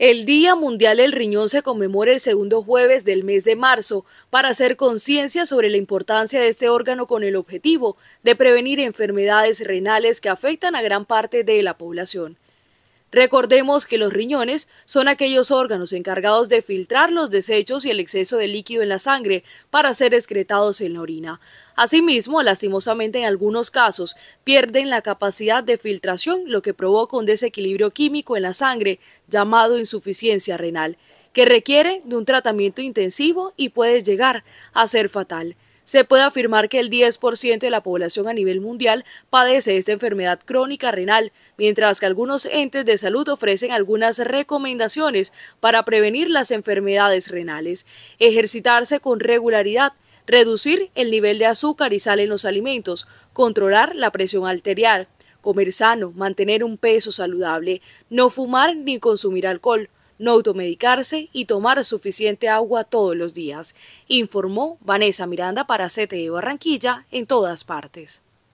El Día Mundial del Riñón se conmemora el segundo jueves del mes de marzo para hacer conciencia sobre la importancia de este órgano con el objetivo de prevenir enfermedades renales que afectan a gran parte de la población. Recordemos que los riñones son aquellos órganos encargados de filtrar los desechos y el exceso de líquido en la sangre para ser excretados en la orina. Asimismo, lastimosamente en algunos casos pierden la capacidad de filtración, lo que provoca un desequilibrio químico en la sangre llamado insuficiencia renal, que requiere de un tratamiento intensivo y puede llegar a ser fatal. Se puede afirmar que el 10% de la población a nivel mundial padece esta enfermedad crónica renal, mientras que algunos entes de salud ofrecen algunas recomendaciones para prevenir las enfermedades renales, ejercitarse con regularidad, reducir el nivel de azúcar y sal en los alimentos, controlar la presión arterial, comer sano, mantener un peso saludable, no fumar ni consumir alcohol, no automedicarse y tomar suficiente agua todos los días, informó Vanessa Miranda para CTE Barranquilla en todas partes.